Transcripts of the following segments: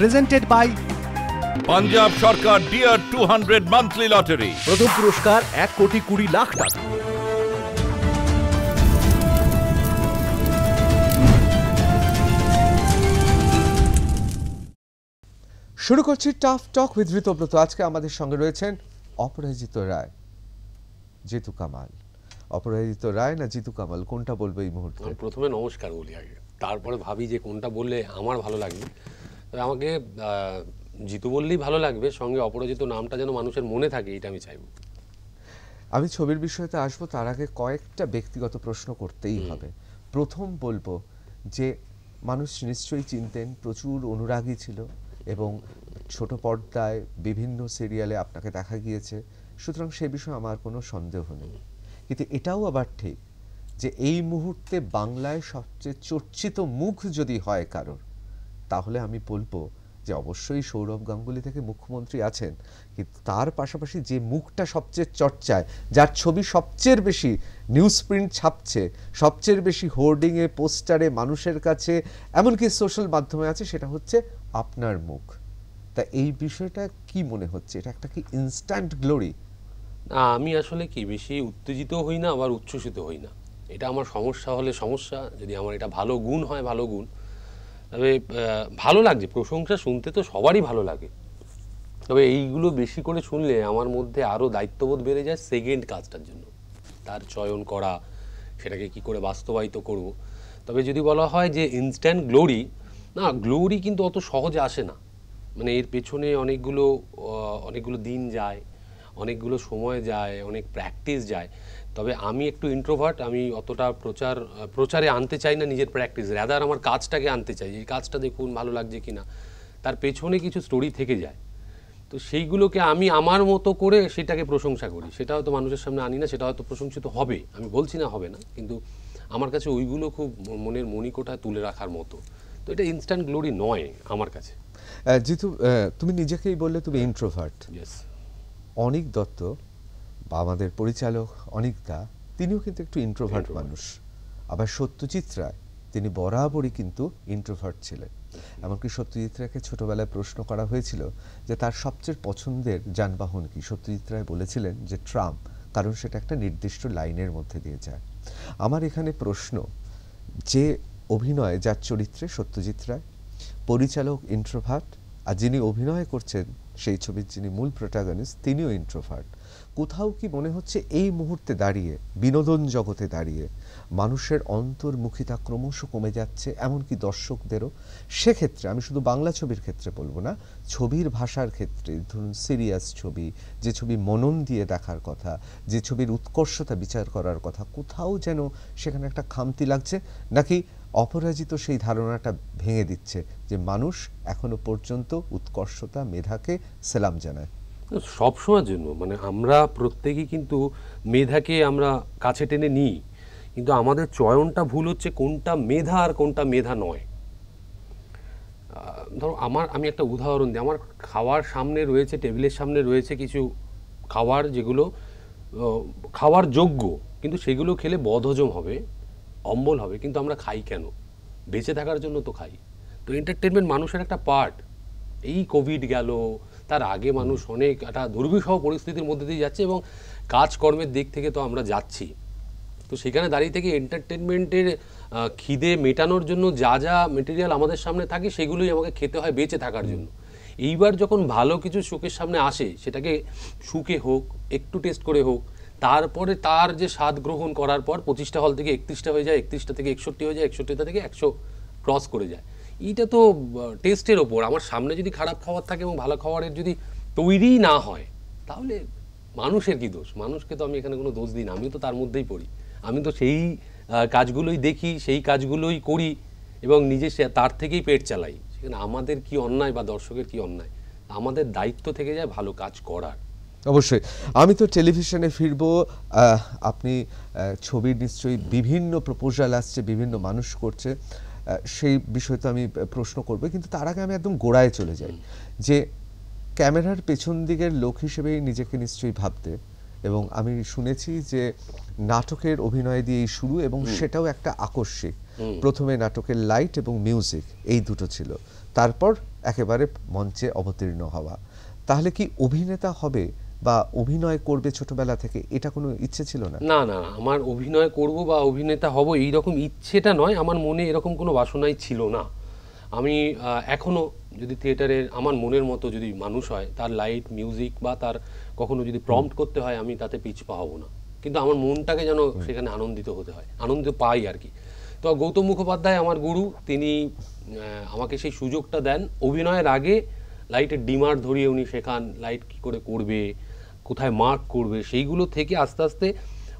Presented by Punjab সরকার dear two hundred monthly lottery প্রথম পুরস্কার এক কোটি কুড়ি লাখ টাকা শুরু করছি টাফ টক উইথ ঋতব্রত আজকে আমাদের সঙ্গে রয়েছেন অপরাজিত রায় জিতু কামাল অপরাজিত রায় না জিতু কামাল কোনটা বলবে এই মুহূর্তে প্রথমে নমস্কার বলি আগে তারপরে ভাবি যে কোনটা বললে আমার ভালো লাগবে আমাকে জিতু বললেই ভালো লাগবে সঙ্গে অপরাজিত নামটা যেন মানুষের মনে থাকে এটা আমি চাইব আমি ছবির বিষয়তে আসব তার আগে কয়েকটা ব্যক্তিগত প্রশ্ন করতেই হবে প্রথম বলবো যে মানুষ নিশ্চয়ই চিনতেন প্রচুর অনুরাগী ছিল এবং ছোট পর্দায় বিভিন্ন সিরিয়ালে আপনাকে দেখা গিয়েছে সুতরাং সে বিষয়ে আমার কোনো সন্দেহ নেই কিন্তু এটাও আবার ঠিক যে এই মুহূর্তে বাংলায় সবচেয়ে চর্চিত মুখ যদি হয় কারোর তাহলে আমি বলবো যে অবশ্যই সৌরভ গাঙ্গুলি থেকে মুখ্যমন্ত্রী আছেন কিন্তু তার পাশাপাশি যে মুখটা সবচেয়ে চর্চায় যার ছবি সবচেয়ে বেশি নিউজ প্রিন্ট ছাপছে সবচেয়ে বেশি হোর্ডিংয়ে পোস্টারে মানুষের কাছে এমনকি সোশ্যাল মাধ্যমে আছে সেটা হচ্ছে আপনার মুখ তা এই বিষয়টা কি মনে হচ্ছে এটা একটা কি ইনস্ট্যান্ট গ্লোরি না আমি আসলে কি বেশি উত্তেজিত হই না আবার উচ্ছ্বসিত হই না এটা আমার সমস্যা হলে সমস্যা যদি আমার এটা ভালো গুণ হয় ভালো গুণ তবে ভালো লাগছে প্রশংসা শুনতে তো সবারই ভালো লাগে তবে এইগুলো বেশি করে শুনলে আমার মধ্যে আরও দায়িত্ববোধ বেড়ে যায় সেকেন্ড কাজটার জন্য তার চয়ন করা সেটাকে কি করে বাস্তবায়িত করব তবে যদি বলা হয় যে ইনস্ট্যান্ট গ্লোরি না গ্লোরি কিন্তু অত সহজে আসে না মানে এর পেছনে অনেকগুলো অনেকগুলো দিন যায় অনেকগুলো সময় যায় অনেক প্র্যাকটিস যায় তবে আমি একটু ইন্ট্রোভার্ট আমি অতটা প্রচার প্রচারে আনতে চাই না নিজের প্র্যাকটিস রাদার আমার কাজটাকে আনতে চাই এই কাজটা দেখুন ভালো লাগছে কি না তার পেছনে কিছু স্টোরি থেকে যায় তো সেইগুলোকে আমি আমার মতো করে সেটাকে প্রশংসা করি সেটা হয়তো মানুষের সামনে আনি না সেটা হয়তো প্রশংসিত হবে আমি বলছি না হবে না কিন্তু আমার কাছে ওইগুলো খুব মনের মণিকোঠায় তুলে রাখার মতো তো এটা ইনস্ট্যান্ট গ্লোরি নয় আমার কাছে জিতু তুমি নিজেকেই বললে তুমি ইন্ট্রোভার্ট অনিক দত্ত বা আমাদের পরিচালক দা তিনিও কিন্তু একটু ইন্ট্রোভার্ট মানুষ আবার সত্যজিৎ রায় তিনি বরাবরই কিন্তু ইন্ট্রোভার্ট ছিলেন এমনকি সত্যজিৎ রায়কে ছোটোবেলায় প্রশ্ন করা হয়েছিল যে তার সবচেয়ে পছন্দের যানবাহন কি সত্যজিৎ রায় বলেছিলেন যে ট্রাম কারণ সেটা একটা নির্দিষ্ট লাইনের মধ্যে দিয়ে যায় আমার এখানে প্রশ্ন যে অভিনয় যার চরিত্রে সত্যজিৎ রায় পরিচালক ইন্ট্রোভার্ট আর যিনি অভিনয় করছেন সেই ছবির যিনি মূল প্রোটাগনিস্ট তিনিও ইন্ট্রোভার্ট কোথাও কি মনে হচ্ছে এই মুহূর্তে দাঁড়িয়ে বিনোদন জগতে দাঁড়িয়ে মানুষের অন্তর্মুখিতা ক্রমশ কমে যাচ্ছে এমনকি দর্শকদেরও সেক্ষেত্রে আমি শুধু বাংলা ছবির ক্ষেত্রে বলবো না ছবির ভাষার ক্ষেত্রে ধরুন সিরিয়াস ছবি যে ছবি মনন দিয়ে দেখার কথা যে ছবির উৎকর্ষতা বিচার করার কথা কোথাও যেন সেখানে একটা খামতি লাগছে নাকি অপরাজিত সেই ধারণাটা ভেঙে দিচ্ছে যে মানুষ এখনো পর্যন্ত উৎকর্ষতা মেধাকে সেলাম জানায় সব সময়ের জন্য মানে আমরা প্রত্যেকেই কিন্তু মেধাকে আমরা কাছে টেনে নিই কিন্তু আমাদের চয়নটা ভুল হচ্ছে কোনটা মেধা আর কোনটা মেধা নয় ধরো আমার আমি একটা উদাহরণ দিই আমার খাওয়ার সামনে রয়েছে টেবিলের সামনে রয়েছে কিছু খাওয়ার যেগুলো খাওয়ার যোগ্য কিন্তু সেগুলো খেলে বদহজম হবে অম্বল হবে কিন্তু আমরা খাই কেন বেঁচে থাকার জন্য তো খাই তো এন্টারটেনমেন্ট মানুষের একটা পার্ট এই কোভিড গেল তার আগে মানুষ অনেক একটা দুর্বিষহ পরিস্থিতির মধ্যে দিয়ে যাচ্ছে এবং কাজকর্মের দিক থেকে তো আমরা যাচ্ছি তো সেখানে দাঁড়িয়ে থেকে এন্টারটেনমেন্টের খিদে মেটানোর জন্য যা যা মেটেরিয়াল আমাদের সামনে থাকে সেগুলোই আমাকে খেতে হয় বেঁচে থাকার জন্য এইবার যখন ভালো কিছু সুখের সামনে আসে সেটাকে শুকে হোক একটু টেস্ট করে হোক তারপরে তার যে স্বাদ গ্রহণ করার পর পঁচিশটা হল থেকে একত্রিশটা হয়ে যায় একত্রিশটা থেকে একষট্টি হয়ে যায় একষট্টিটা থেকে একশো ক্রস করে যায় এটা তো টেস্টের ওপর আমার সামনে যদি খারাপ খাবার থাকে এবং ভালো খাবারের যদি তৈরি না হয় তাহলে মানুষের কি দোষ মানুষকে তো আমি এখানে কোনো দোষ দিই না আমি তো তার মধ্যেই পড়ি আমি তো সেই কাজগুলোই দেখি সেই কাজগুলোই করি এবং নিজে তার থেকেই পেট চালাই সেখানে আমাদের কি অন্যায় বা দর্শকের কি অন্যায় আমাদের দায়িত্ব থেকে যায় ভালো কাজ করার অবশ্যই আমি তো টেলিভিশনে ফিরব আপনি ছবির নিশ্চয়ই বিভিন্ন প্রপোজাল আসছে বিভিন্ন মানুষ করছে সেই বিষয়ে তো আমি প্রশ্ন করব কিন্তু তার আগে আমি একদম গোড়ায় চলে যাই যে ক্যামেরার পেছন দিকের লোক হিসেবেই নিজেকে নিশ্চয়ই ভাবতে এবং আমি শুনেছি যে নাটকের অভিনয় দিয়েই শুরু এবং সেটাও একটা আকস্মিক প্রথমে নাটকের লাইট এবং মিউজিক এই দুটো ছিল তারপর একেবারে মঞ্চে অবতীর্ণ হওয়া তাহলে কি অভিনেতা হবে বা অভিনয় করবে ছোটবেলা থেকে এটা কোনো ইচ্ছে ছিল না না না আমার অভিনয় করব বা অভিনেতা হব এই রকম ইচ্ছেটা নয় আমার মনে এরকম কোনো বাসনাই ছিল না আমি এখনও যদি থিয়েটারের আমার মনের মতো যদি মানুষ হয় তার লাইট মিউজিক বা তার কখনো যদি প্রম্পট করতে হয় আমি তাতে পিচ হব না কিন্তু আমার মনটাকে যেন সেখানে আনন্দিত হতে হয় আনন্দ পাই আর কি তো গৌতম মুখোপাধ্যায় আমার গুরু তিনি আমাকে সেই সুযোগটা দেন অভিনয়ের আগে লাইটের ডিমার ধরিয়ে উনি শেখান লাইট কি করে করবে কোথায় মার্ক করবে সেইগুলো থেকে আস্তে আস্তে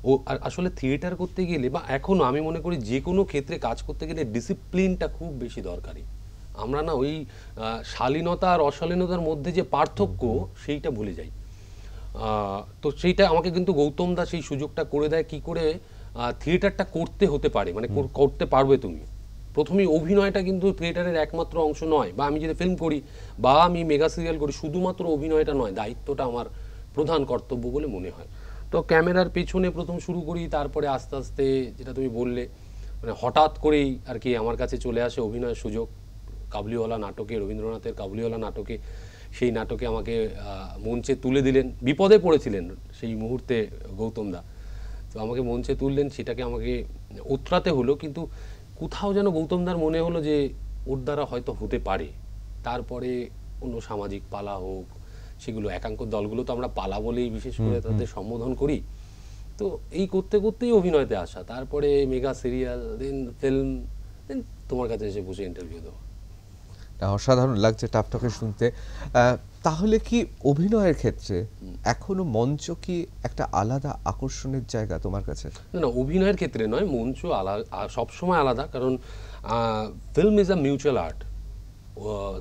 ও আসলে থিয়েটার করতে গেলে বা এখনও আমি মনে করি যে কোনো ক্ষেত্রে কাজ করতে গেলে ডিসিপ্লিনটা খুব বেশি দরকারি আমরা না ওই শালীনতা আর অশালীনতার মধ্যে যে পার্থক্য সেইটা ভুলে যাই তো সেইটা আমাকে কিন্তু গৌতম দাস সেই সুযোগটা করে দেয় কি করে থিয়েটারটা করতে হতে পারে মানে করতে পারবে তুমি প্রথমে অভিনয়টা কিন্তু থিয়েটারের একমাত্র অংশ নয় বা আমি যদি ফিল্ম করি বা আমি মেগা সিরিয়াল করি শুধুমাত্র অভিনয়টা নয় দায়িত্বটা আমার প্রধান কর্তব্য বলে মনে হয় তো ক্যামেরার পেছনে প্রথম শুরু করি তারপরে আস্তে আস্তে যেটা তুমি বললে মানে হঠাৎ করেই আর কি আমার কাছে চলে আসে অভিনয়ের সুযোগ কাবলিওয়ালা নাটকে রবীন্দ্রনাথের কাবলিওয়ালা নাটকে সেই নাটকে আমাকে মঞ্চে তুলে দিলেন বিপদে পড়েছিলেন সেই মুহূর্তে গৌতম দা তো আমাকে মঞ্চে তুললেন সেটাকে আমাকে উতরাতে হলো কিন্তু কোথাও যেন গৌতম দার মনে হলো যে ওর দ্বারা হয়তো হতে পারে তারপরে অন্য সামাজিক পালা হোক সেগুলো একাঙ্ক দলগুলো তো আমরা পালা বলেই বিশেষ করে তাদের সম্বোধন করি তো এই করতে করতেই অভিনয়তে আসা তারপরে mega serial then film then তোমার কাছে এসে বসে ইন্টারভিউ দেওয়া অসাধারণ লাগছে টাপটকে শুনতে তাহলে কি অভিনয়ের ক্ষেত্রে এখনো মঞ্চ কি একটা আলাদা আকর্ষণের জায়গা তোমার কাছে না অভিনয়ের ক্ষেত্রে নয় মঞ্চ আলাদা সবসময় আলাদা কারণ film is a mutual art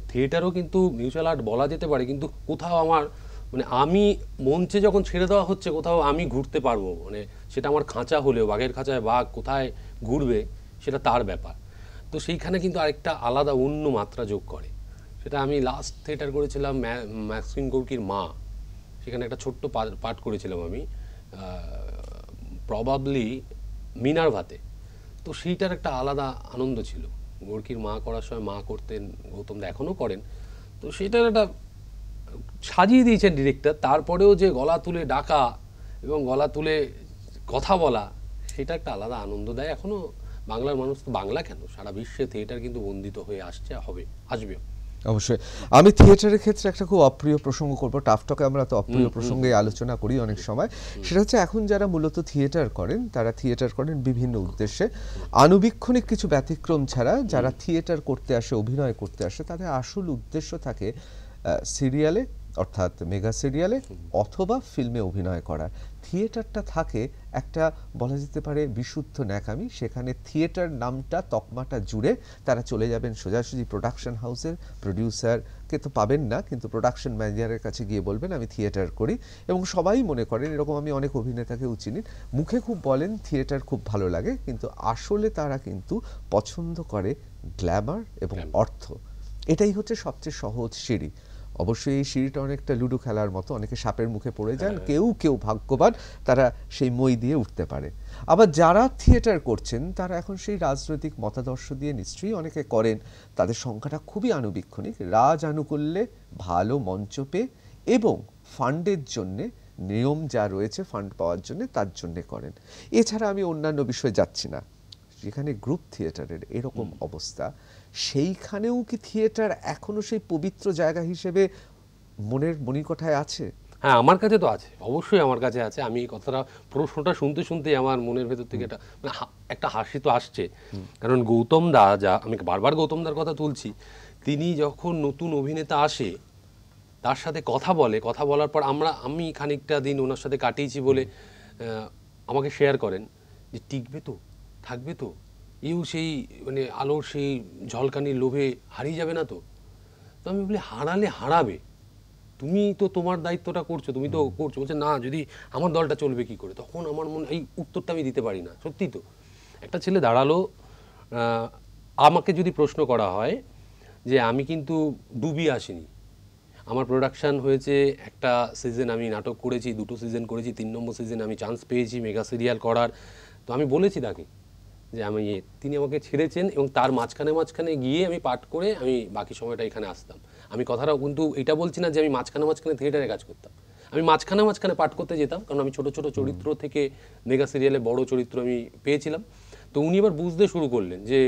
থিয়েটারও কিন্তু মিউচুয়াল আর্ট বলা যেতে পারে কিন্তু কোথাও আমার মানে আমি মঞ্চে যখন ছেড়ে দেওয়া হচ্ছে কোথাও আমি ঘুরতে পারবো মানে সেটা আমার খাঁচা হলেও বাঘের খাঁচায় বাঘ কোথায় ঘুরবে সেটা তার ব্যাপার তো সেইখানে কিন্তু আরেকটা আলাদা অন্য মাত্রা যোগ করে সেটা আমি লাস্ট থিয়েটার করেছিলাম ম্যাক্সিম গৌরকির মা সেখানে একটা ছোট্ট পাঠ করেছিলাম আমি প্রবাবলি মিনার ভাতে তো সেইটার একটা আলাদা আনন্দ ছিল গোর্কির মা করার সময় মা করতেন গৌতম দা এখনও করেন তো সেটার একটা সাজিয়ে দিয়েছেন ডিরেক্টর তারপরেও যে গলা তুলে ডাকা এবং গলা তুলে কথা বলা সেটা একটা আলাদা আনন্দ দেয় এখনও বাংলার মানুষ তো বাংলা কেন সারা বিশ্বে থিয়েটার কিন্তু বন্দিত হয়ে আসছে হবে আসবেও অবশ্যই আমি থিয়েটারের ক্ষেত্রে একটা খুব অপ্রিয় প্রসঙ্গ করবো টাফটকে আমরা তো অপ্রিয় প্রসঙ্গে আলোচনা করি অনেক সময় সেটা হচ্ছে এখন যারা মূলত থিয়েটার করেন তারা থিয়েটার করেন বিভিন্ন উদ্দেশ্যে আনুবীক্ষণিক কিছু ব্যতিক্রম ছাড়া যারা থিয়েটার করতে আসে অভিনয় করতে আসে তাদের আসল উদ্দেশ্য থাকে সিরিয়ালে অর্থাৎ মেগা সিরিয়ালে অথবা ফিল্মে অভিনয় করা থিয়েটারটা থাকে একটা বলা যেতে পারে বিশুদ্ধ ন্যাকামি সেখানে থিয়েটার নামটা তকমাটা জুড়ে তারা চলে যাবেন সোজাসুজি প্রোডাকশন হাউসের প্রডিউসারকে তো পাবেন না কিন্তু প্রোডাকশন ম্যানেজারের কাছে গিয়ে বলবেন আমি থিয়েটার করি এবং সবাই মনে করেন এরকম আমি অনেক অভিনেতাকেও চিনি মুখে খুব বলেন থিয়েটার খুব ভালো লাগে কিন্তু আসলে তারা কিন্তু পছন্দ করে গ্ল্যামার এবং অর্থ এটাই হচ্ছে সবচেয়ে সহজ সিঁড়ি অবশ্যই এই সিঁড়িটা অনেকটা লুডো খেলার মতো অনেকে সাপের মুখে পড়ে যান হ্যাঁ। কেউ কেউ ভাগ্যবান তারা সেই মই দিয়ে উঠতে পারে আবার যারা থিয়েটার করছেন তারা এখন সেই রাজনৈতিক মতাদর্শ দিয়ে নিশ্চয়ই অনেকে করেন তাদের সংখ্যাটা খুবই আনুবীক্ষণিক রাজ আনুকূল্যে ভালো মঞ্চ পেয়ে এবং ফান্ডের জন্যে নিয়ম যা রয়েছে ফান্ড পাওয়ার জন্য তার জন্যে করেন এছাড়া আমি অন্যান্য বিষয়ে যাচ্ছি না যেখানে গ্রুপ থিয়েটারের এরকম অবস্থা সেইখানেও কি থিয়েটার এখনো সেই পবিত্র জায়গা হিসেবে মনের মনিকঠায় আছে হ্যাঁ আমার কাছে তো আছে অবশ্যই আমার কাছে আছে আমি এই কথাটা প্রশ্নটা শুনতে শুনতে আমার মনের ভেতর থেকে এটা মানে একটা হাসি তো আসছে কারণ গৌতম দা যা আমি বারবার গৌতম দার কথা তুলছি তিনি যখন নতুন অভিনেতা আসে তার সাথে কথা বলে কথা বলার পর আমরা আমি খানিকটা দিন ওনার সাথে কাটিয়েছি বলে আমাকে শেয়ার করেন যে টিকবে তো থাকবে তো ইউ সেই মানে আলোর সেই ঝলকানির লোভে হারিয়ে যাবে না তো তো আমি বলি হারালে হারাবে তুমি তো তোমার দায়িত্বটা করছো তুমি তো করছো বলছে না যদি আমার দলটা চলবে কি করে তখন আমার মনে এই উত্তরটা আমি দিতে পারি না সত্যি তো একটা ছেলে দাঁড়ালো আমাকে যদি প্রশ্ন করা হয় যে আমি কিন্তু ডুবি আসিনি আমার প্রোডাকশান হয়েছে একটা সিজন আমি নাটক করেছি দুটো সিজন করেছি তিন নম্বর সিজন আমি চান্স পেয়েছি মেগা সিরিয়াল করার তো আমি বলেছি তাকে যে আমি তিনি আমাকে ছেড়েছেন এবং তার মাঝখানে মাঝখানে গিয়ে আমি পাঠ করে আমি বাকি সময়টা এখানে আসতাম আমি কথাটা কিন্তু এটা বলছি না যে আমি মাঝখানে মাঝখানে থিয়েটারে কাজ করতাম আমি মাঝখানে মাঝখানে পাঠ করতে যেতাম কারণ আমি ছোট ছোট চরিত্র থেকে মেগা সিরিয়ালে বড় চরিত্র আমি পেয়েছিলাম তো উনি এবার বুঝতে শুরু করলেন যে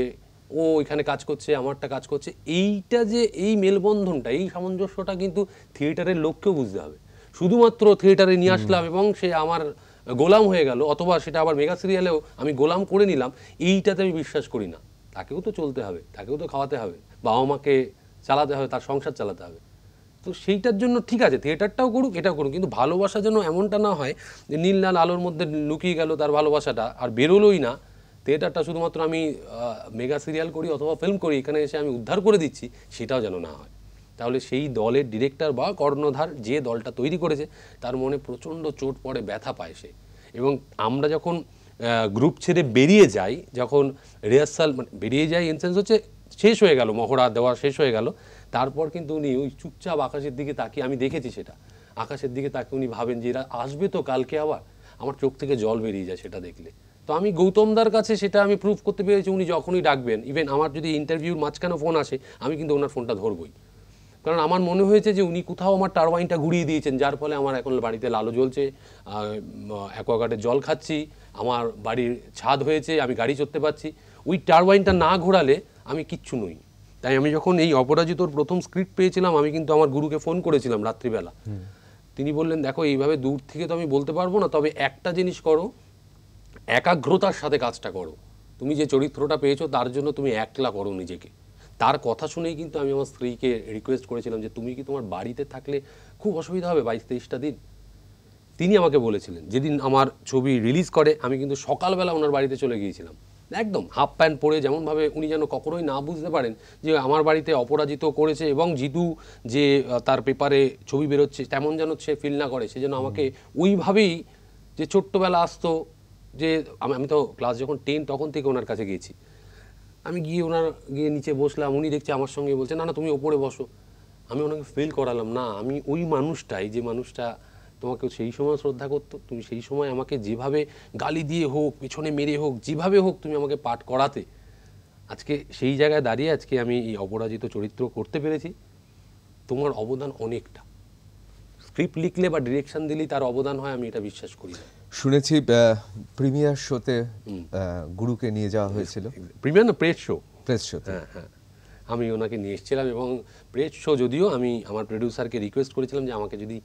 ও এখানে কাজ করছে আমারটা কাজ করছে এইটা যে এই মেলবন্ধনটা এই সামঞ্জস্যটা কিন্তু থিয়েটারের লোককেও বুঝতে হবে শুধুমাত্র থিয়েটারে নিয়ে আসলাম এবং সে আমার গোলাম হয়ে গেল অথবা সেটা আবার মেগা সিরিয়ালেও আমি গোলাম করে নিলাম এইটাতে আমি বিশ্বাস করি না তাকেও তো চলতে হবে তাকেও তো খাওয়াতে হবে বাবা মাকে চালাতে হবে তার সংসার চালাতে হবে তো সেইটার জন্য ঠিক আছে থিয়েটারটাও করুক এটাও করুক কিন্তু ভালোবাসা যেন এমনটা না হয় যে নীল লাল আলোর মধ্যে লুকিয়ে গেল তার ভালোবাসাটা আর বেরোলোই না থিয়েটারটা শুধুমাত্র আমি মেগা সিরিয়াল করি অথবা ফিল্ম করি এখানে এসে আমি উদ্ধার করে দিচ্ছি সেটাও যেন না হয় তাহলে সেই দলের ডিরেক্টর বা কর্ণধার যে দলটা তৈরি করেছে তার মনে প্রচণ্ড চোট পড়ে ব্যথা পায় সে এবং আমরা যখন গ্রুপ ছেড়ে বেরিয়ে যাই যখন রিহার্সাল মানে বেরিয়ে যাই ইন সেন্স হচ্ছে শেষ হয়ে গেল মহড়া দেওয়া শেষ হয়ে গেল তারপর কিন্তু উনি ওই চুপচাপ আকাশের দিকে তাকিয়ে আমি দেখেছি সেটা আকাশের দিকে তাকিয়ে উনি ভাবেন যে এরা আসবে তো কালকে আবার আমার চোখ থেকে জল বেরিয়ে যায় সেটা দেখলে তো আমি গৌতমদার কাছে সেটা আমি প্রুফ করতে পেরেছি উনি যখনই ডাকবেন ইভেন আমার যদি ইন্টারভিউর মাঝখানে ফোন আসে আমি কিন্তু ওনার ফোনটা ধরবই কারণ আমার মনে হয়েছে যে উনি কোথাও আমার টারবাইনটা ঘুরিয়ে দিয়েছেন যার ফলে আমার এখন বাড়িতে লালো জ্বলছে অ্যাকোয়াগার্ডের জল খাচ্ছি আমার বাড়ির ছাদ হয়েছে আমি গাড়ি চড়তে পারছি ওই টারবাইনটা না ঘোরালে আমি কিচ্ছু নই তাই আমি যখন এই অপরাজিতর প্রথম স্ক্রিপ্ট পেয়েছিলাম আমি কিন্তু আমার গুরুকে ফোন করেছিলাম রাত্রিবেলা তিনি বললেন দেখো এইভাবে দূর থেকে তো আমি বলতে পারবো না তবে একটা জিনিস করো একাগ্রতার সাথে কাজটা করো তুমি যে চরিত্রটা পেয়েছো তার জন্য তুমি একলা করো নিজেকে তার কথা শুনেই কিন্তু আমি আমার স্ত্রীকে রিকোয়েস্ট করেছিলাম যে তুমি কি তোমার বাড়িতে থাকলে খুব অসুবিধা হবে বাইশ তেইশটা দিন তিনি আমাকে বলেছিলেন যেদিন আমার ছবি রিলিজ করে আমি কিন্তু সকালবেলা ওনার বাড়িতে চলে গিয়েছিলাম একদম হাফ প্যান্ট পরে যেমনভাবে উনি যেন কখনোই না বুঝতে পারেন যে আমার বাড়িতে অপরাজিত করেছে এবং জিতু যে তার পেপারে ছবি বেরোচ্ছে তেমন যেন সে ফিল না করে সে যেন আমাকে ওইভাবেই যে ছোট্টবেলা আসতো যে আমি তো ক্লাস যখন টেন তখন থেকে ওনার কাছে গিয়েছি আমি গিয়ে ওনার গিয়ে নিচে বসলাম উনি দেখছে আমার সঙ্গে বলছে না না তুমি ওপরে বসো আমি ওনাকে ফিল করালাম না আমি ওই মানুষটাই যে মানুষটা তোমাকে সেই সময় শ্রদ্ধা করতো তুমি সেই সময় আমাকে যেভাবে গালি দিয়ে হোক পিছনে মেরে হোক যেভাবে হোক তুমি আমাকে পাঠ করাতে আজকে সেই জায়গায় দাঁড়িয়ে আজকে আমি এই অপরাজিত চরিত্র করতে পেরেছি তোমার অবদান অনেকটা স্ক্রিপ্ট লিখলে বা ডিরেকশন দিলেই তার অবদান হয় আমি এটা বিশ্বাস করি না শুনেছি প্রিমিয়ার শোতে গুরুকে নিয়ে যাওয়া হয়েছিল প্রিমিয়ার না প্রেস শো প্রেস শোতে হ্যাঁ হ্যাঁ আমি ওনাকে নিয়ে এসেছিলাম এবং প্রেস শো যদিও আমি আমার প্রডিউসারকে রিকোয়েস্ট করেছিলাম যে আমাকে যদি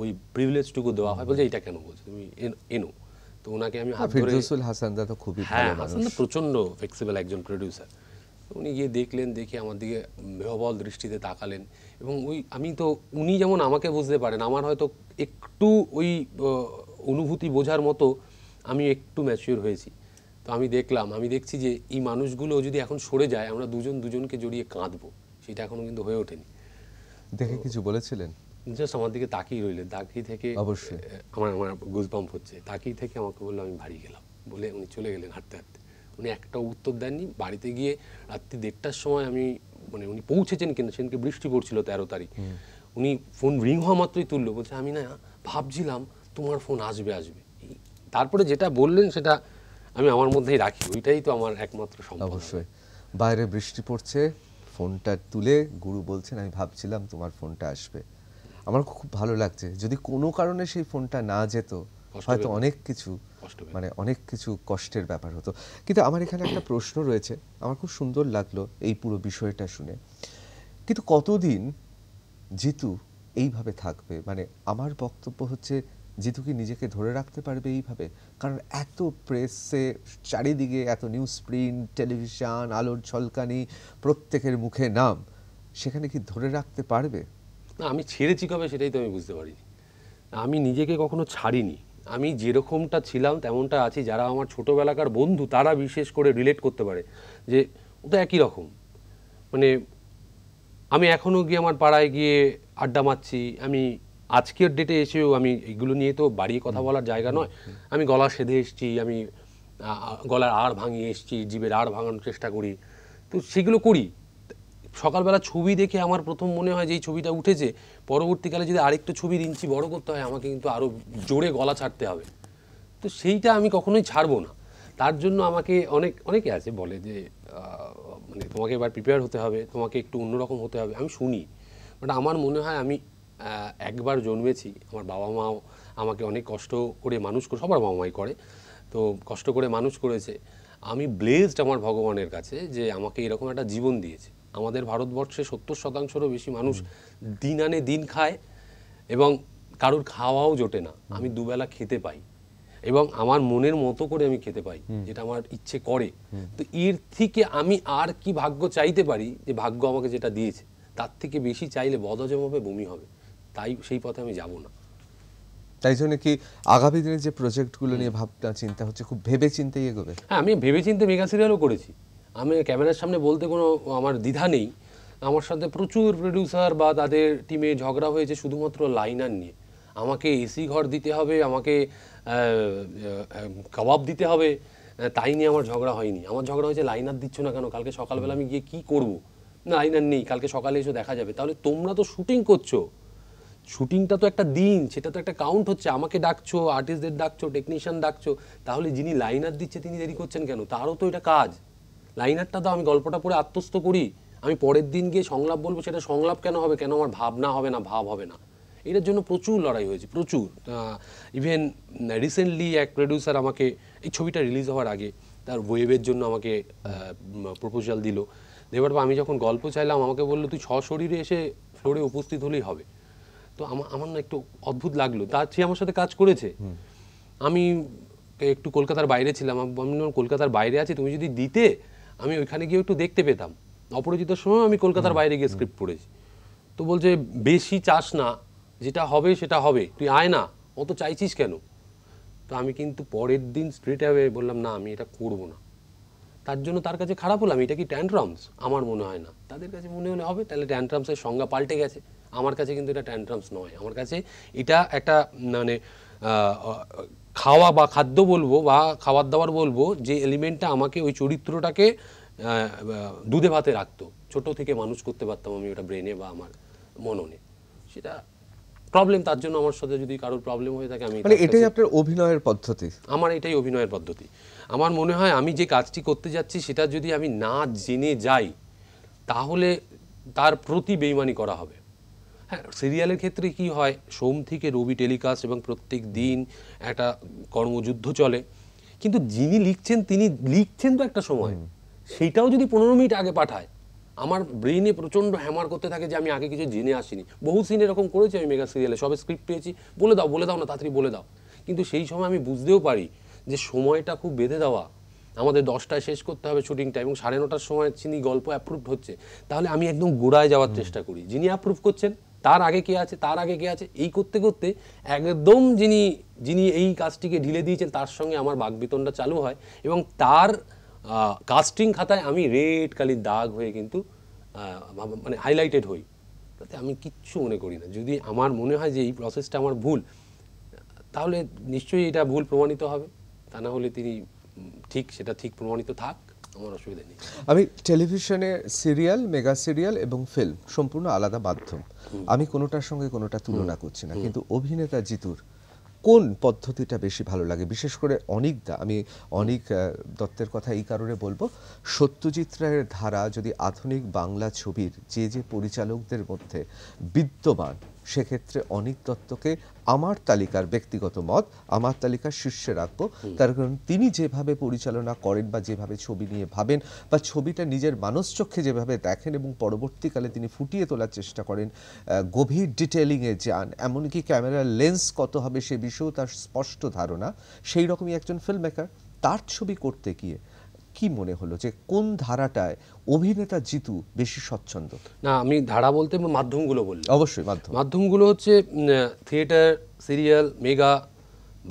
ওই প্রিভিলেজটুকু দেওয়া হয় বলছে এটা কেন বলছো তুমি এনো তো ওনাকে আমি হাত ধরে হাসান দা তো খুবই হ্যাঁ হাসান দা প্রচণ্ড ফ্লেক্সিবল একজন প্রডিউসার উনি গিয়ে দেখলেন দেখে আমার দিকে ভেহবল দৃষ্টিতে তাকালেন এবং ওই আমি তো উনি যেমন আমাকে বুঝতে পারেন আমার হয়তো একটু ওই অনুভূতি বোঝার মতো আমি একটু ম্যাচিওর হয়েছি তো আমি দেখলাম আমি দেখছি যে এই মানুষগুলো যদি এখন সরে যায় আমরা দুজন দুজনকে জড়িয়ে কাঁদবো সেটা এখনও কিন্তু হয়ে ওঠেনি দেখে কিছু বলেছিলেন জাস্ট আমার দিকে তাকিয়ে রইলেন তাকি থেকে অবশ্যই আমার আমার গুজ পাম্প হচ্ছে তাকি থেকে আমাকে বললো আমি বাড়ি গেলাম বলে উনি চলে গেলেন হাঁটতে হাঁটতে উনি একটাও উত্তর দেননি বাড়িতে গিয়ে রাত্রি দেড়টার সময় আমি মানে উনি পৌঁছেছেন কিনা সেদিনকে বৃষ্টি পড়ছিল তেরো তারিখ উনি ফোন রিং হওয়া মাত্রই তুললো বলছে আমি না ভাবছিলাম তোমার ফোন আসবে আসবে তারপরে যেটা বললেন সেটা আমি আমার মধ্যেই রাখি ওইটাই তো আমার একমাত্র অবশ্যই বাইরে বৃষ্টি পড়ছে ফোনটা তুলে গুরু বলছেন আমি ভাবছিলাম তোমার ফোনটা আসবে আমার খুব ভালো লাগছে যদি কোনো কারণে সেই ফোনটা না যেত হয়তো অনেক কিছু মানে অনেক কিছু কষ্টের ব্যাপার হতো কিন্তু আমার এখানে একটা প্রশ্ন রয়েছে আমার খুব সুন্দর লাগলো এই পুরো বিষয়টা শুনে কিন্তু কতদিন জিতু এইভাবে থাকবে মানে আমার বক্তব্য হচ্ছে জিতু নিজেকে ধরে রাখতে পারবে এইভাবে কারণ এত প্রেসে চারিদিকে এত নিউজ প্রিন্ট টেলিভিশন আলোর ছলকানি প্রত্যেকের মুখে নাম সেখানে কি ধরে রাখতে পারবে না আমি ছেড়েছি কবে সেটাই তো আমি বুঝতে পারিনি আমি নিজেকে কখনো ছাড়িনি আমি যেরকমটা ছিলাম তেমনটা আছি যারা আমার ছোটোবেলাকার বন্ধু তারা বিশেষ করে রিলেট করতে পারে যে ওটা একই রকম মানে আমি এখনও গিয়ে আমার পাড়ায় গিয়ে আড্ডা মারছি আমি আজকের ডেটে এসেও আমি এগুলো নিয়ে তো বাড়িয়ে কথা বলার জায়গা নয় আমি গলা সেধে এসেছি আমি গলার আর ভাঙিয়ে এসেছি জীবের আর ভাঙানোর চেষ্টা করি তো সেগুলো করি সকালবেলা ছবি দেখে আমার প্রথম মনে হয় যে এই ছবিটা উঠেছে পরবর্তীকালে যদি আরেকটু ছবি ইঞ্চি বড় করতে হয় আমাকে কিন্তু আরও জোরে গলা ছাড়তে হবে তো সেইটা আমি কখনোই ছাড়বো না তার জন্য আমাকে অনেক অনেকে আছে বলে যে মানে তোমাকে এবার প্রিপেয়ার হতে হবে তোমাকে একটু অন্যরকম হতে হবে আমি শুনি বাট আমার মনে হয় আমি একবার জন্মেছি আমার বাবা মাও আমাকে অনেক কষ্ট করে মানুষ করে সবার বাবা মাই করে তো কষ্ট করে মানুষ করেছে আমি ব্লেজড আমার ভগবানের কাছে যে আমাকে এরকম একটা জীবন দিয়েছে আমাদের ভারতবর্ষে সত্তর শতাংশেরও বেশি মানুষ দিন আনে দিন খায় এবং কারোর খাওয়াও জোটে না আমি দুবেলা খেতে পাই এবং আমার মনের মতো করে আমি খেতে পাই যেটা আমার ইচ্ছে করে তো এর থেকে আমি আর কি ভাগ্য চাইতে পারি যে ভাগ্য আমাকে যেটা দিয়েছে তার থেকে বেশি চাইলে বদজম হবে বমি হবে তাই সেই পথে আমি যাব না তাই জন্য কি আগামী দিনে যে প্রজেক্টগুলো নিয়ে ভাবনা চিন্তা হচ্ছে খুব ভেবে ইয়ে এগোবে হ্যাঁ আমি ভেবে চিন্তে মেগা সিরিয়ালও করেছি আমি ক্যামেরার সামনে বলতে কোনো আমার দ্বিধা নেই আমার সাথে প্রচুর প্রডিউসার বা তাদের টিমে ঝগড়া হয়েছে শুধুমাত্র লাইনার নিয়ে আমাকে এসি ঘর দিতে হবে আমাকে কাবাব দিতে হবে তাই নিয়ে আমার ঝগড়া হয়নি আমার ঝগড়া হয়েছে লাইনার দিচ্ছ না কেন কালকে সকালবেলা আমি গিয়ে কী করবো না লাইনার নেই কালকে সকালে এসে দেখা যাবে তাহলে তোমরা তো শুটিং করছো শুটিংটা তো একটা দিন সেটা তো একটা কাউন্ট হচ্ছে আমাকে ডাকছো আর্টিস্টদের ডাকছো টেকনিশিয়ান ডাকছো তাহলে যিনি লাইনার দিচ্ছে তিনি দেরি করছেন কেন তারও তো এটা কাজ লাইনারটা তো আমি গল্পটা পড়ে আত্মস্থ করি আমি পরের দিন গিয়ে সংলাপ বলবো সেটা সংলাপ কেন হবে কেন আমার ভাবনা হবে না ভাব হবে না এটার জন্য প্রচুর লড়াই হয়েছে প্রচুর ইভেন রিসেন্টলি এক প্রডিউসার আমাকে এই ছবিটা রিলিজ হওয়ার আগে তার ওয়েবের জন্য আমাকে প্রপোজাল দিল দেবার আমি যখন গল্প চাইলাম আমাকে বললো তুই ছ শরীরে এসে ফ্লোরে উপস্থিত হলেই হবে তো আমার না একটু অদ্ভুত লাগলো তা সে আমার সাথে কাজ করেছে আমি একটু কলকাতার বাইরে ছিলাম আমি কলকাতার বাইরে আছি তুমি যদি দিতে আমি ওইখানে গিয়ে একটু দেখতে পেতাম অপরাজিতার সময় আমি কলকাতার বাইরে গিয়ে স্ক্রিপ্ট পড়েছি তো বলছে বেশি চাস না যেটা হবে সেটা হবে তুই আয় না অত চাইছিস কেন তো আমি কিন্তু পরের দিন স্ট্রিট হবে বললাম না আমি এটা করব না তার জন্য তার কাছে খারাপ হলাম এটা কি ট্যান্ট্রামস আমার মনে হয় না তাদের কাছে মনে হলে হবে তাহলে ট্যান্ট্রামসের সংজ্ঞা পাল্টে গেছে আমার কাছে কিন্তু এটা ট্যান্ট্রামস নয় আমার কাছে এটা একটা মানে খাওয়া বা খাদ্য বলবো বা খাবার দাবার বলবো যে এলিমেন্টটা আমাকে ওই চরিত্রটাকে দুধে ভাতে রাখতো ছোট থেকে মানুষ করতে পারতাম আমি ওটা ব্রেনে বা আমার মননে সেটা প্রবলেম তার জন্য আমার সাথে যদি কারোর প্রবলেম হয়ে থাকে আমি মানে এটাই আপনার অভিনয়ের পদ্ধতি আমার এটাই অভিনয়ের পদ্ধতি আমার মনে হয় আমি যে কাজটি করতে যাচ্ছি সেটা যদি আমি না জেনে যাই তাহলে তার প্রতি বেইমানি করা হবে হ্যাঁ সিরিয়ালের ক্ষেত্রে কি হয় সোম থেকে রবি টেলিকাস্ট এবং প্রত্যেক দিন একটা কর্মযুদ্ধ চলে কিন্তু যিনি লিখছেন তিনি লিখছেন তো একটা সময় সেইটাও যদি পনেরো মিনিট আগে পাঠায় আমার ব্রেনে প্রচণ্ড হ্যামার করতে থাকে যে আমি আগে কিছু জেনে আসিনি বহু সিন এরকম করেছি আমি মেগা সিরিয়ালে সবে স্ক্রিপ্ট পেয়েছি বলে দাও বলে দাও না তাড়াতাড়ি বলে দাও কিন্তু সেই সময় আমি বুঝতেও পারি যে সময়টা খুব বেঁধে দেওয়া আমাদের দশটায় শেষ করতে হবে শুটিংটা এবং সাড়ে নটার সময় চিনি গল্প অ্যাপ্রুভড হচ্ছে তাহলে আমি একদম গোড়ায় যাওয়ার চেষ্টা করি যিনি অ্যাপ্রুভ করছেন তার আগে কে আছে তার আগে কে আছে এই করতে করতে একদম যিনি যিনি এই কাজটিকে ঢিলে দিয়েছেন তার সঙ্গে আমার বাগবিতনটা চালু হয় এবং তার কাস্টিং খাতায় আমি রেড কালি দাগ হয়ে কিন্তু মানে হাইলাইটেড হই তাতে আমি কিচ্ছু মনে করি না যদি আমার মনে হয় যে এই প্রসেসটা আমার ভুল তাহলে নিশ্চয়ই এটা ভুল প্রমাণিত হবে তা না হলে তিনি ঠিক সেটা ঠিক প্রমাণিত থাক অসুবিধা নেই আমি টেলিভিশনে সিরিয়াল মেগা সিরিয়াল এবং ফিল্ম সম্পূর্ণ আলাদা মাধ্যম আমি কোনোটার সঙ্গে কোনোটা তুলনা করছি না কিন্তু অভিনেতা জিতুর কোন পদ্ধতিটা বেশি ভালো লাগে বিশেষ করে অনিকদা আমি অনিক দত্তের কথা এই কারণে বলবো সত্যজিৎ রায়ের ধারা যদি আধুনিক বাংলা ছবির যে যে পরিচালকদের মধ্যে বিদ্যমান সেক্ষেত্রে অনিক দত্তকে আমার তালিকার ব্যক্তিগত মত আমার তালিকার শীর্ষে রাখবো তার কারণ তিনি যেভাবে পরিচালনা করেন বা যেভাবে ছবি নিয়ে ভাবেন বা ছবিটা নিজের মানুষ চক্ষে যেভাবে দেখেন এবং পরবর্তীকালে তিনি ফুটিয়ে তোলার চেষ্টা করেন গভীর ডিটেলিংয়ে যান এমনকি ক্যামেরার লেন্স কত হবে সে বিষয়েও তার স্পষ্ট ধারণা সেই রকমই একজন ফিল্ম মেকার তার ছবি করতে গিয়ে কি মনে হলো যে কোন ধারাটায় অভিনেতা জিতু বেশি স্বচ্ছন্দ না আমি ধারা বলতে মাধ্যমগুলো বললাম অবশ্যই মাধ্যম মাধ্যমগুলো হচ্ছে থিয়েটার সিরিয়াল মেগা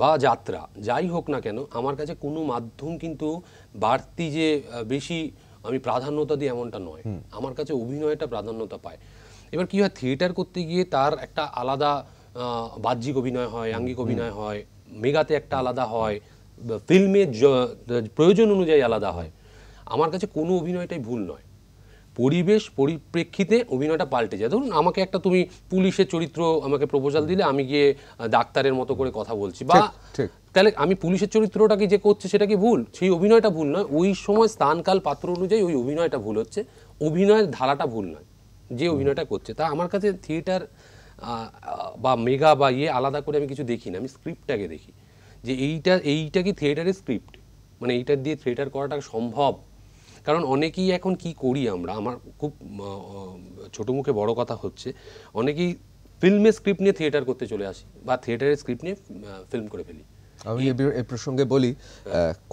বা যাত্রা যাই হোক না কেন আমার কাছে কোনো মাধ্যম কিন্তু বাড়তি যে বেশি আমি প্রাধান্যতা দিই এমনটা নয় আমার কাছে অভিনয়টা প্রাধান্যতা পায় এবার কী হয় থিয়েটার করতে গিয়ে তার একটা আলাদা বাহ্যিক অভিনয় হয় আঙ্গিক অভিনয় হয় মেগাতে একটা আলাদা হয় ফিল্মের প্রয়োজন অনুযায়ী আলাদা হয় আমার কাছে কোনো অভিনয়টাই ভুল নয় পরিবেশ পরিপ্রেক্ষিতে অভিনয়টা পাল্টে যায় ধরুন আমাকে একটা তুমি পুলিশের চরিত্র আমাকে প্রপোজাল দিলে আমি গিয়ে ডাক্তারের মতো করে কথা বলছি বা তাহলে আমি পুলিশের চরিত্রটাকে যে করছে সেটা কি ভুল সেই অভিনয়টা ভুল নয় ওই সময় স্থানকাল পাত্র অনুযায়ী ওই অভিনয়টা ভুল হচ্ছে অভিনয়ের ধারাটা ভুল নয় যে অভিনয়টা করছে তা আমার কাছে থিয়েটার বা মেগা বা ইয়ে আলাদা করে আমি কিছু দেখি না আমি স্ক্রিপ্টটাকে দেখি যে এইটা এইটা কি থিয়েটারের স্ক্রিপ্ট মানে এইটা দিয়ে থিয়েটার করাটা সম্ভব কারণ অনেকেই এখন কি করি আমরা আমার খুব ছোটো মুখে বড় কথা হচ্ছে অনেকেই ফিল্মে স্ক্রিপ্ট নিয়ে থিয়েটার করতে চলে আসি বা থিয়েটারের স্ক্রিপ্ট নিয়ে ফিল্ম করে ফেলি আমি এ প্রসঙ্গে বলি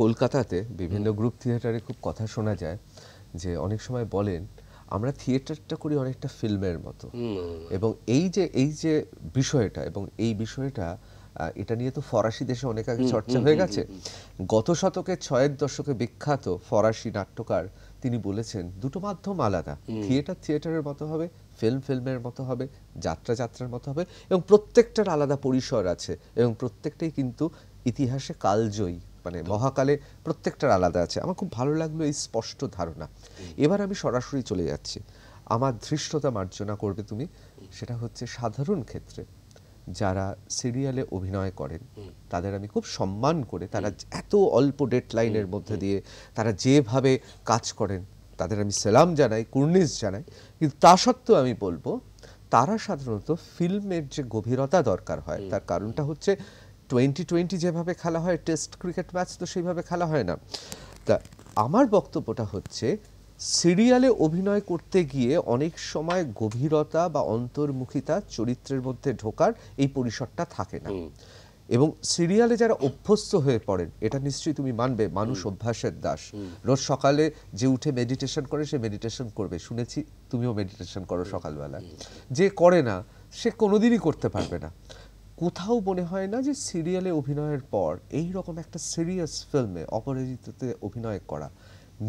কলকাতাতে বিভিন্ন গ্রুপ থিয়েটারে খুব কথা শোনা যায় যে অনেক সময় বলেন আমরা থিয়েটারটা করি অনেকটা ফিল্মের মতো এবং এই যে এই যে বিষয়টা এবং এই বিষয়টা এটা নিয়ে তো ফরাসি দেশে অনেক আগে চর্চা হয়ে গেছে গত শতকের ছয়ের দশকে বিখ্যাত ফরাসি নাট্যকার তিনি বলেছেন দুটো মাধ্যম আলাদা থিয়েটার থিয়েটারের মতো হবে ফিল্ম ফিল্মের মতো হবে যাত্রা যাত্রার মতো হবে এবং প্রত্যেকটার আলাদা পরিসর আছে এবং প্রত্যেকটাই কিন্তু ইতিহাসে কালজয়ী মানে মহাকালে প্রত্যেকটার আলাদা আছে আমার খুব ভালো লাগলো এই স্পষ্ট ধারণা এবার আমি সরাসরি চলে যাচ্ছি আমার ধৃষ্টতা মার্জনা করবে তুমি সেটা হচ্ছে সাধারণ ক্ষেত্রে যারা সিরিয়ালে অভিনয় করেন তাদের আমি খুব সম্মান করে তারা এত অল্প ডেডলাইনের মধ্যে দিয়ে তারা যেভাবে কাজ করেন তাদের আমি সেলাম জানাই কুর্নিস জানাই কিন্তু তা সত্ত্বেও আমি বলবো তারা সাধারণত ফিল্মের যে গভীরতা দরকার হয় তার কারণটা হচ্ছে টোয়েন্টি টোয়েন্টি যেভাবে খেলা হয় টেস্ট ক্রিকেট ম্যাচ তো সেইভাবে খেলা হয় না তা আমার বক্তব্যটা হচ্ছে সিরিয়ালে অভিনয় করতে গিয়ে অনেক সময় গভীরতা বা অন্তর্মুখিতা চরিত্রের মধ্যে ঢোকার এই পরিসরটা থাকে না এবং সিরিয়ালে যারা অভ্যস্ত হয়ে পড়েন এটা নিশ্চয়ই তুমি মানবে মানুষ অভ্যাসের দাস রোজ সকালে যে উঠে মেডিটেশন করে সে মেডিটেশন করবে শুনেছি তুমিও মেডিটেশন করো সকালবেলা যে করে না সে কোনোদিনই করতে পারবে না কোথাও মনে হয় না যে সিরিয়ালে অভিনয়ের পর এই রকম একটা সিরিয়াস ফিল্মে অপরাজিততে অভিনয় করা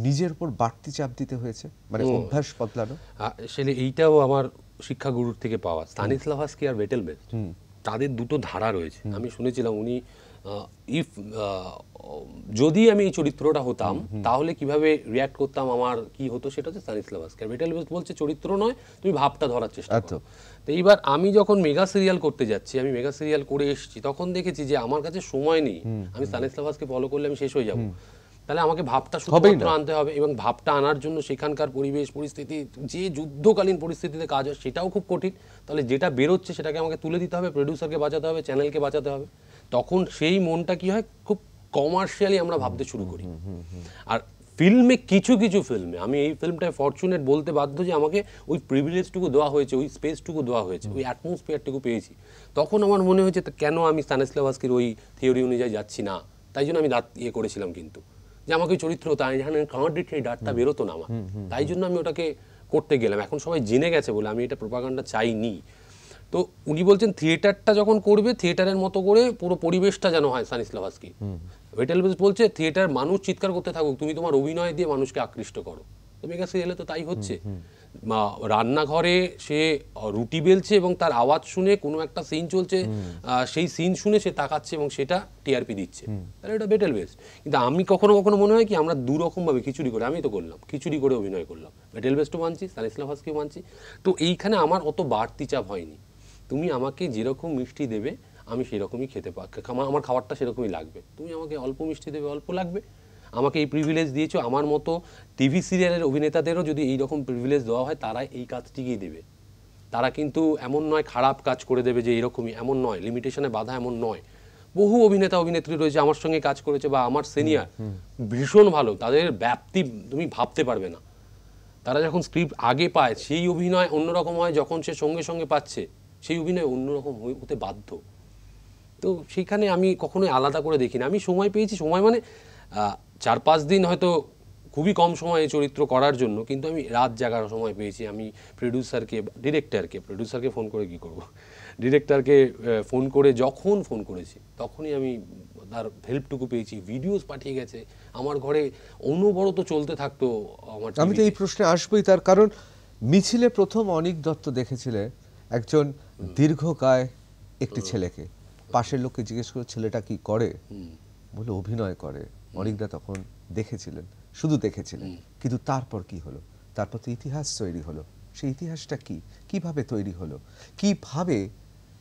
নিজের উপর বাড়তি চাপ দিতে হয়েছে মানে অভ্যাস বদলানো আসলে এইটাও আমার শিক্ষা গুরুর থেকে পাওয়া স্তানিস্লাভাস্কি আর বেটেলম্যান তাদের দুটো ধারা রয়েছে আমি শুনেছিলাম উনি ইফ যদি আমি এই চরিত্রটা হতাম তাহলে কিভাবে রিয়াক্ট করতাম আমার কি হতো সেটা হচ্ছে স্তানিস্লাভাস্কি আর বেটেলম্যান বলছে চরিত্র নয় তুমি ভাবটা ধরার চেষ্টা আচ্ছা। করো তো এইবার আমি যখন মেগা সিরিয়াল করতে যাচ্ছি আমি মেগা সিরিয়াল করে এসেছি তখন দেখেছি যে আমার কাছে সময় নেই আমি স্তানিস্লাভাসকে ফলো করলে আমি শেষ হয়ে যাবো তাহলে আমাকে ভাবটা শুধুমাত্র আনতে হবে এবং ভাবটা আনার জন্য সেখানকার পরিবেশ পরিস্থিতি যে যুদ্ধকালীন পরিস্থিতিতে কাজ হয় সেটাও খুব কঠিন তাহলে যেটা বেরোচ্ছে সেটাকে আমাকে তুলে দিতে হবে প্রডিউসারকে বাঁচাতে হবে চ্যানেলকে বাঁচাতে হবে তখন সেই মনটা কি হয় খুব কমার্শিয়ালি আমরা ভাবতে শুরু করি আর ফিল্মে কিছু কিছু ফিল্মে আমি এই ফিল্মটায় ফর্চুনেট বলতে বাধ্য যে আমাকে ওই প্রিভিলেজটুকু দেওয়া হয়েছে ওই স্পেসটুকু দেওয়া হয়েছে ওই অ্যাটমসফিয়ারটুকু পেয়েছি তখন আমার মনে হয়েছে কেন আমি স্তানিস্লাভাস্কির ওই থিওরি অনুযায়ী যাচ্ছি না তাই জন্য আমি দাঁত ইয়ে করেছিলাম কিন্তু যে আমাকে চরিত্র এখানে কাঁডিট এই ডাটটা বেরোতো না আমার তাই জন্য আমি ওটাকে করতে গেলাম এখন সবাই জেনে গেছে বলে আমি এটা প্রোপাগান্ডা চাইনি তো উনি বলছেন থিয়েটারটা যখন করবে থিয়েটারের মতো করে পুরো পরিবেশটা যেন হয় সানিসলাভাসকে ওয়েটেল বলছে থিয়েটার মানুষ চিৎকার করতে থাকুক তুমি তোমার অভিনয় দিয়ে মানুষকে আকৃষ্ট করো তুমি মেগা সিরিয়ালে তো তাই হচ্ছে রান্নাঘরে সে রুটি বেলছে এবং তার আওয়াজ শুনে কোনো একটা সিন চলছে সেই সিন শুনে সে তাকাচ্ছে এবং সেটা টিআরপি দিচ্ছে তাহলে এটা বেটার বেস্ট কিন্তু আমি কখনো কখনো মনে হয় কি আমরা দু রকমভাবে খিচুড়ি করে আমি তো করলাম খিচুড়ি করে অভিনয় করলাম বেটেল বেস্টও মানছি সান ইসলাম হাসকেও মানছি তো এইখানে আমার অত বাড়তি চাপ হয়নি তুমি আমাকে যেরকম মিষ্টি দেবে আমি সেরকমই খেতে পা আমার খাবারটা সেরকমই লাগবে তুমি আমাকে অল্প মিষ্টি দেবে অল্প লাগবে আমাকে এই প্রিভিলেজ দিয়েছো আমার মতো টিভি সিরিয়ালের অভিনেতাদেরও যদি এই রকম প্রিভিলেজ দেওয়া হয় তারা এই কাজটিকেই দেবে তারা কিন্তু এমন নয় খারাপ কাজ করে দেবে যে এরকমই এমন নয় লিমিটেশনে বাধা এমন নয় বহু অভিনেতা অভিনেত্রী রয়েছে আমার সঙ্গে কাজ করেছে বা আমার সিনিয়র ভীষণ ভালো তাদের ব্যাপ্তি তুমি ভাবতে পারবে না তারা যখন স্ক্রিপ্ট আগে পায় সেই অভিনয় অন্যরকম হয় যখন সে সঙ্গে সঙ্গে পাচ্ছে সেই অভিনয় অন্যরকম হতে বাধ্য তো সেখানে আমি কখনোই আলাদা করে দেখি না আমি সময় পেয়েছি সময় মানে চার পাঁচ দিন হয়তো খুবই কম সময়ে চরিত্র করার জন্য কিন্তু আমি রাত জাগার সময় পেয়েছি আমি প্রডিউসারকে ডিরেক্টরকে প্রডিউসারকে ফোন করে কি করব ডিরেক্টরকে ফোন করে যখন ফোন করেছি তখনই আমি তার হেল্পটুকু পেয়েছি ভিডিওস পাঠিয়ে গেছে আমার ঘরে অনবরত চলতে থাকতো আমার আমি তো এই প্রশ্নে আসবোই তার কারণ মিছিলে প্রথম অনিক দত্ত দেখেছিলে একজন দীর্ঘকায় একটি ছেলেকে পাশের লোককে জিজ্ঞেস করে ছেলেটা কি করে বলে অভিনয় করে অনিকদা তখন দেখেছিলেন শুধু দেখেছিলেন কিন্তু তারপর কি হলো তারপর তো ইতিহাস তৈরি হলো সেই ইতিহাসটা কি কিভাবে তৈরি হলো কিভাবে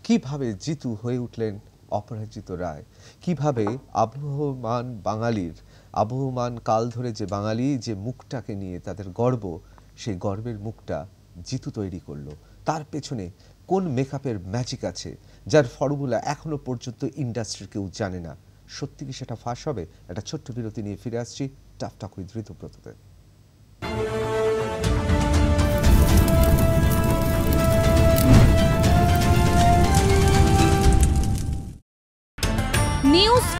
কিভাবে জিতু হয়ে উঠলেন অপরাজিত রায় কিভাবে আবহমান বাঙালির আবহমান কাল ধরে যে বাঙালি যে মুখটাকে নিয়ে তাদের গর্ব সেই গর্বের মুখটা জিতু তৈরি করলো তার পেছনে কোন মেকআপের ম্যাজিক আছে যার ফর্মুলা এখনো পর্যন্ত ইন্ডাস্ট্রির কেউ জানে না সত্যি কি সেটা ফাঁস হবে একটা ছোট্ট বিরতি নিয়ে ফিরে আসছি টাফটাক উইথ ঋতুব্রততে